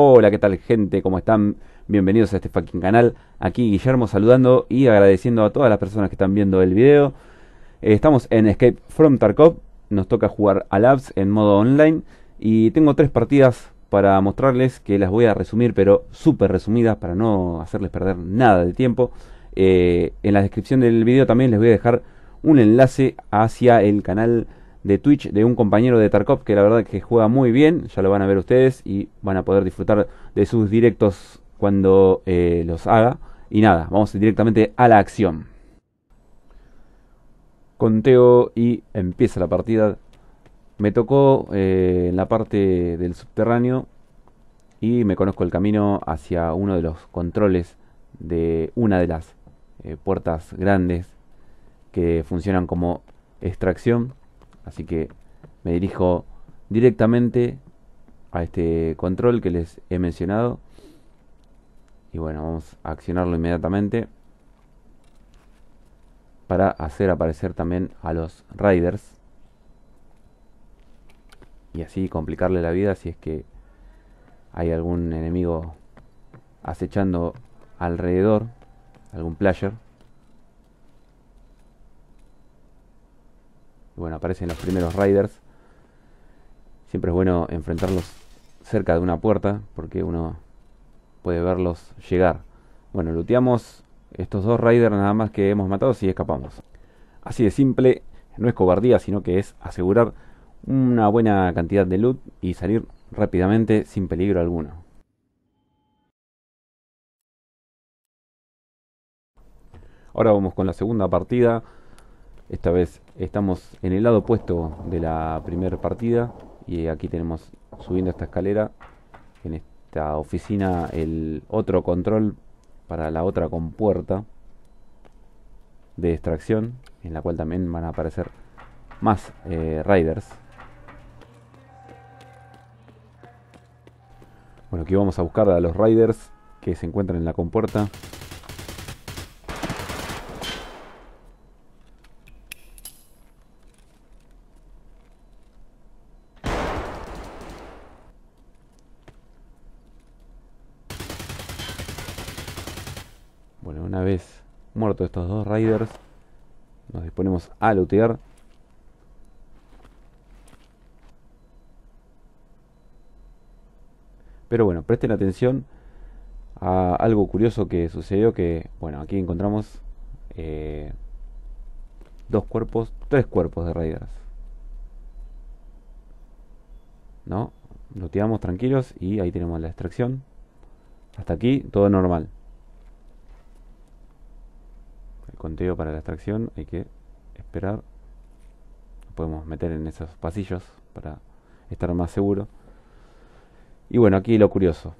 Hola, ¿qué tal gente? ¿Cómo están? Bienvenidos a este fucking canal. Aquí Guillermo saludando y agradeciendo a todas las personas que están viendo el video. Eh, estamos en Escape from Tarkov. Nos toca jugar a Labs en modo online. Y tengo tres partidas para mostrarles que las voy a resumir, pero súper resumidas para no hacerles perder nada de tiempo. Eh, en la descripción del video también les voy a dejar un enlace hacia el canal de Twitch de un compañero de Tarkov que la verdad que juega muy bien, ya lo van a ver ustedes y van a poder disfrutar de sus directos cuando eh, los haga. Y nada, vamos directamente a la acción. Conteo y empieza la partida. Me tocó en eh, la parte del subterráneo y me conozco el camino hacia uno de los controles de una de las eh, puertas grandes que funcionan como extracción Así que me dirijo directamente a este control que les he mencionado. Y bueno, vamos a accionarlo inmediatamente para hacer aparecer también a los riders. Y así complicarle la vida si es que hay algún enemigo acechando alrededor, algún player. bueno, aparecen los primeros Riders. Siempre es bueno enfrentarlos cerca de una puerta porque uno puede verlos llegar. Bueno, looteamos estos dos raiders nada más que hemos matado y escapamos. Así de simple, no es cobardía, sino que es asegurar una buena cantidad de loot y salir rápidamente sin peligro alguno. Ahora vamos con la segunda partida. Esta vez Estamos en el lado opuesto de la primera partida y aquí tenemos subiendo esta escalera en esta oficina el otro control para la otra compuerta de extracción en la cual también van a aparecer más eh, riders. Bueno, aquí vamos a buscar a los riders que se encuentran en la compuerta una vez muertos estos dos raiders, nos disponemos a lootear. Pero bueno, presten atención a algo curioso que sucedió que, bueno, aquí encontramos eh, dos cuerpos, tres cuerpos de raiders. ¿No? Looteamos tranquilos y ahí tenemos la extracción. Hasta aquí todo normal conteo para la extracción hay que esperar. podemos meter en esos pasillos para estar más seguro. Y bueno, aquí lo curioso.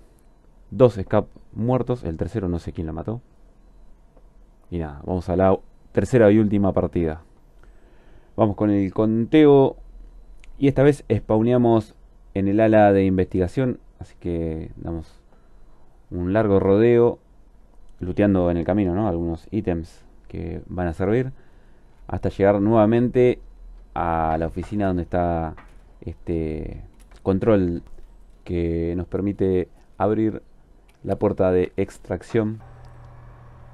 Dos escapes muertos, el tercero no sé quién lo mató. Y nada, vamos a la tercera y última partida. Vamos con el conteo. Y esta vez spawneamos en el ala de investigación. Así que damos un largo rodeo. Luteando en el camino, Algunos ítems que van a servir, hasta llegar nuevamente a la oficina donde está este control que nos permite abrir la puerta de extracción.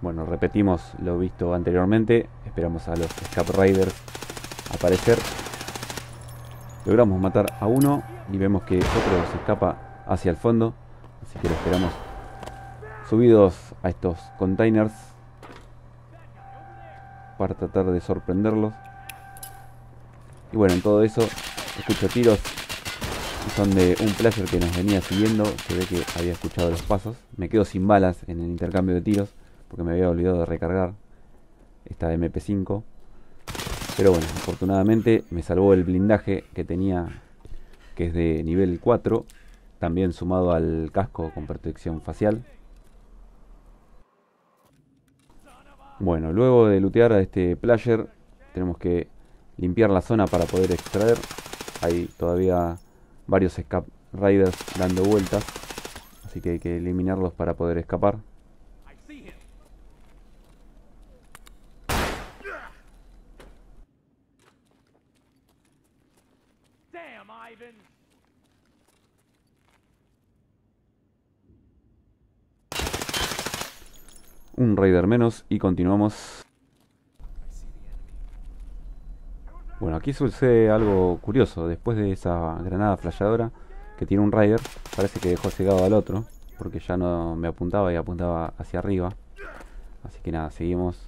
Bueno, repetimos lo visto anteriormente, esperamos a los Scap Riders aparecer. Logramos matar a uno y vemos que otro se escapa hacia el fondo, así que lo esperamos subidos a estos containers para tratar de sorprenderlos. Y bueno, en todo eso, escucho tiros. Son de un placer que nos venía siguiendo. Se ve que había escuchado los pasos. Me quedo sin balas en el intercambio de tiros. Porque me había olvidado de recargar esta MP5. Pero bueno, afortunadamente me salvó el blindaje que tenía, que es de nivel 4, también sumado al casco con protección facial. Bueno, luego de lootear a este player, tenemos que limpiar la zona para poder extraer. Hay todavía varios escape riders dando vueltas, así que hay que eliminarlos para poder escapar. un raider menos y continuamos. Bueno, aquí sucede algo curioso. Después de esa granada flashadora que tiene un raider, parece que dejó cegado al otro. Porque ya no me apuntaba y apuntaba hacia arriba. Así que nada, seguimos.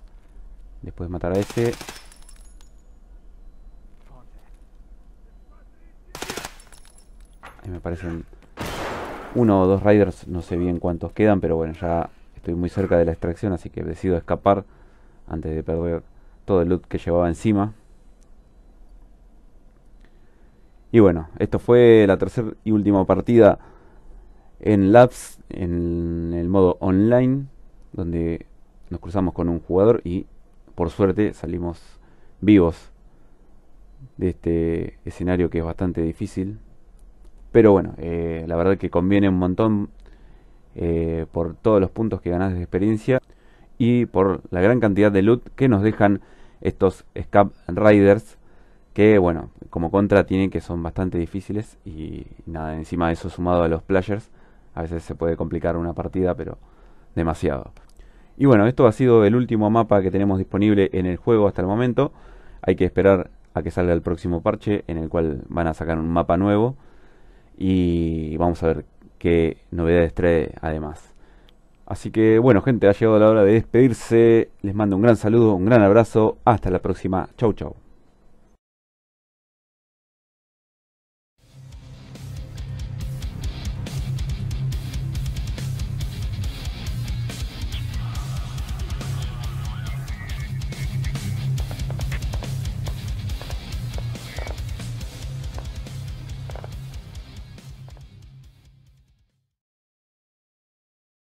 Después matar a ese. Ahí me parecen uno o dos raiders, no sé bien cuántos quedan, pero bueno, ya Estoy muy cerca de la extracción, así que decido escapar antes de perder todo el loot que llevaba encima. Y bueno, esto fue la tercera y última partida en Labs, en el modo online, donde nos cruzamos con un jugador y por suerte salimos vivos de este escenario que es bastante difícil. Pero bueno, eh, la verdad que conviene un montón eh, por todos los puntos que ganas de experiencia y por la gran cantidad de loot que nos dejan estos Scap Riders que bueno, como contra tienen que son bastante difíciles y nada, encima de eso sumado a los players, a veces se puede complicar una partida, pero demasiado. Y bueno, esto ha sido el último mapa que tenemos disponible en el juego hasta el momento. Hay que esperar a que salga el próximo parche en el cual van a sacar un mapa nuevo y vamos a ver qué novedades trae además. Así que bueno, gente, ha llegado la hora de despedirse. Les mando un gran saludo, un gran abrazo. Hasta la próxima. Chau, chau.